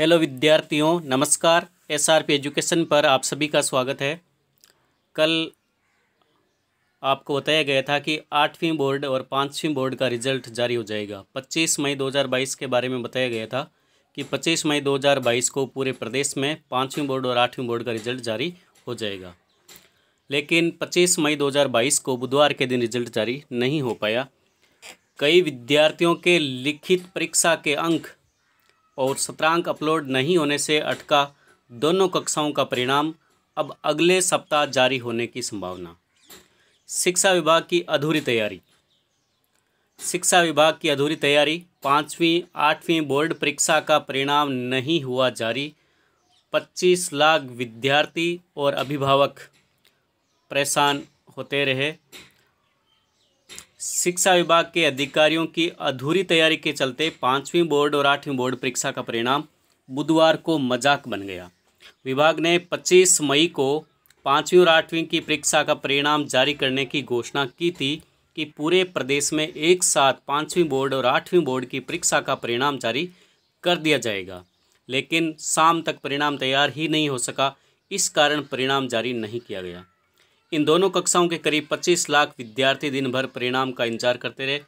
hello विद्यार्थियों नमस्कार S R P education पर आप सभी का स्वागत है कल आपको बताया गया था कि आठवीं बोर्ड और पाँचवीं बोर्ड का रिजल्ट जारी हो जाएगा 25 मई 2022 के बारे में बताया गया था कि 25 मई 2022 को पूरे प्रदेश में पाँचवीं बोर्ड और आठवीं बोर्ड का रिजल्ट जारी हो जाएगा लेकिन पच्चीस मई दो को बुधवार के दिन रिजल्ट जारी नहीं हो पाया कई विद्यार्थियों के लिखित परीक्षा के अंक और सत्रांक अपलोड नहीं होने से अटका दोनों कक्षाओं का परिणाम अब अगले सप्ताह जारी होने की संभावना शिक्षा विभाग की अधूरी तैयारी शिक्षा विभाग की अधूरी तैयारी पाँचवीं आठवीं बोर्ड परीक्षा का परिणाम नहीं हुआ जारी पच्चीस लाख विद्यार्थी और अभिभावक परेशान होते रहे शिक्षा विभाग के अधिकारियों की अधूरी तैयारी के चलते पाँचवीं बोर्ड और आठवीं बोर्ड परीक्षा का परिणाम बुधवार को मजाक बन गया विभाग ने 25 मई को पाँचवीं और आठवीं की परीक्षा का परिणाम जारी करने की घोषणा की थी कि पूरे प्रदेश में एक साथ पाँचवीं बोर्ड और आठवीं बोर्ड की परीक्षा का परिणाम जारी कर दिया जाएगा लेकिन शाम तक परिणाम तैयार ही नहीं हो सका इस कारण परिणाम जारी नहीं किया गया इन दोनों कक्षाओं के करीब 25 लाख विद्यार्थी दिन भर परिणाम का इंतजार करते रहे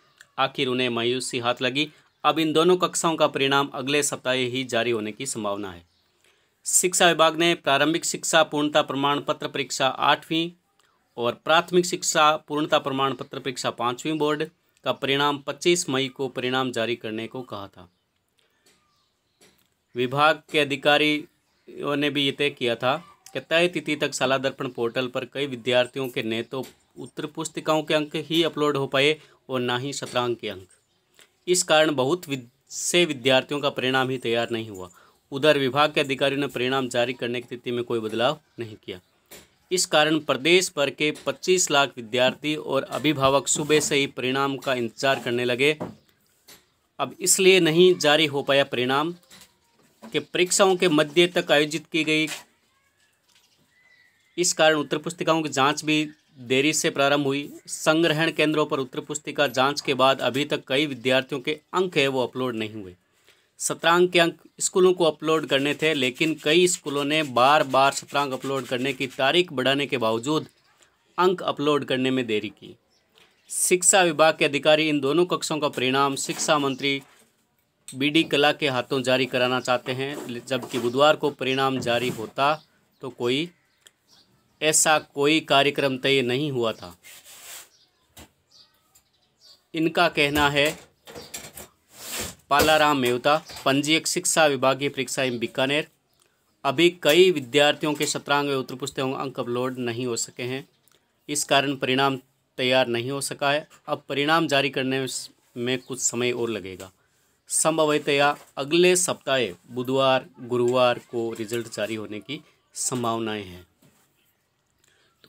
आखिर उन्हें मायूसी हाथ लगी अब इन दोनों कक्षाओं का परिणाम अगले सप्ताह ही जारी होने की संभावना है शिक्षा विभाग ने प्रारंभिक शिक्षा पूर्णता प्रमाण पत्र परीक्षा आठवीं और प्राथमिक शिक्षा पूर्णता प्रमाण पत्र परीक्षा पाँचवीं बोर्ड का परिणाम 25 मई को परिणाम जारी करने को कहा था विभाग के अधिकारियों ने भी ये तय किया था कहता है तिथि तक शाला दर्पण पोर्टल पर कई विद्यार्थियों के न तो उत्तर पुस्तिकाओं के अंक ही अपलोड हो पाए और ना ही सत्रांक के अंक इस कारण बहुत विद... से विद्यार्थियों का परिणाम ही तैयार नहीं हुआ उधर विभाग के अधिकारियों ने परिणाम जारी करने की तिथि में कोई बदलाव नहीं किया इस कारण प्रदेश भर के 25 लाख विद्यार्थी और अभिभावक सुबह से ही परिणाम का इंतजार करने लगे अब इसलिए नहीं जारी हो पाया परिणाम कि परीक्षाओं के मध्य तक आयोजित की गई इस कारण उत्तर पुस्तिकाओं की जांच भी देरी से प्रारंभ हुई संग्रहण केंद्रों पर उत्तर पुस्तिका जांच के बाद अभी तक कई विद्यार्थियों के अंक है वो अपलोड नहीं हुए सत्रांक के अंक स्कूलों को अपलोड करने थे लेकिन कई स्कूलों ने बार बार सत्रांक अपलोड करने की तारीख बढ़ाने के बावजूद अंक अपलोड करने में देरी की शिक्षा विभाग के अधिकारी इन दोनों कक्षों का परिणाम शिक्षा मंत्री बीडी कला के हाथों जारी कराना चाहते हैं जबकि बुधवार को परिणाम जारी होता तो कोई ऐसा कोई कार्यक्रम तय नहीं हुआ था इनका कहना है पालाराम मेवता पंजीयक शिक्षा विभागीय परीक्षा एवं बीकानेर अभी कई विद्यार्थियों के सत्रांग उत्तर पुस्तकों अंक अपलोड नहीं हो सके हैं इस कारण परिणाम तैयार नहीं हो सका है अब परिणाम जारी करने में कुछ समय और लगेगा संभवतया अगले सप्ताह बुधवार गुरुवार को रिजल्ट जारी होने की संभावनाएं हैं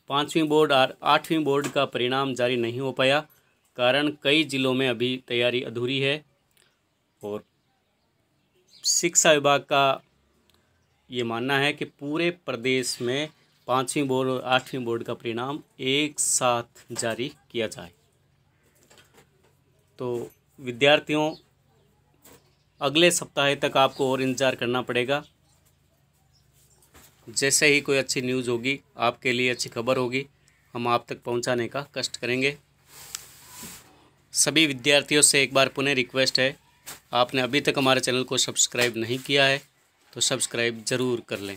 पाँचवीं बोर्ड और आठवीं बोर्ड का परिणाम जारी नहीं हो पाया कारण कई जिलों में अभी तैयारी अधूरी है और शिक्षा विभाग का ये मानना है कि पूरे प्रदेश में पाँचवीं बोर्ड और आठवीं बोर्ड का परिणाम एक साथ जारी किया जाए तो विद्यार्थियों अगले सप्ताह तक आपको और इंतज़ार करना पड़ेगा जैसे ही कोई अच्छी न्यूज़ होगी आपके लिए अच्छी खबर होगी हम आप तक पहुंचाने का कष्ट करेंगे सभी विद्यार्थियों से एक बार पुनः रिक्वेस्ट है आपने अभी तक हमारे चैनल को सब्सक्राइब नहीं किया है तो सब्सक्राइब ज़रूर कर लें